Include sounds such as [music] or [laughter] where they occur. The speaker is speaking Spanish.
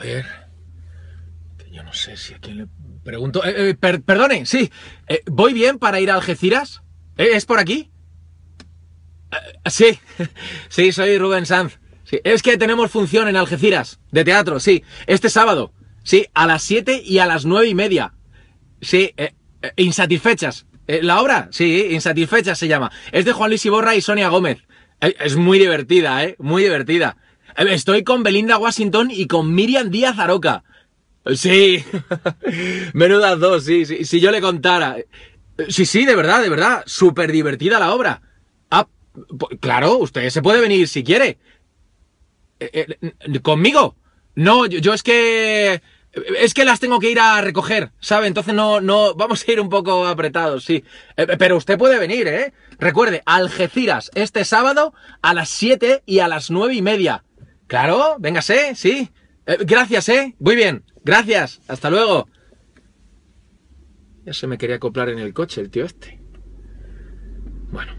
A ver. yo no sé si a quién le pregunto. Eh, eh, perdone, sí. Eh, ¿Voy bien para ir a Algeciras? ¿Es por aquí? sí. [laughs] sí, soy Rubén Sanz. Es que tenemos función en Algeciras, de teatro, sí. Este sábado. Sí, a las 7 y a las nueve y media. Sí, insatisfechas. ¿La obra? Sí, Insatisfechas se llama. Es de Juan Luis Iborra y Sonia Gómez. Es muy divertida, ¿eh? Muy divertida. Estoy con Belinda Washington y con Miriam Díaz Aroca. Sí, [laughs] menudas dos, sí, sí, si yo le contara. Sí, sí, de verdad, de verdad, súper divertida la obra. Ah, claro, usted se puede venir si quiere. Eh, eh, ¿Conmigo? No, yo, es que... Es que las tengo que ir a recoger, ¿sabe? Entonces no, no, vamos a ir un poco apretados, sí. Eh, pero usted puede venir, ¿eh? Recuerde, Algeciras, este sábado a las 7 y a las 9 y media. Claro, véngase, sí. Eh, gracias, ¿eh? Muy bien, gracias, hasta luego. Ya se me quería acoplar en el coche el tío este. Bueno.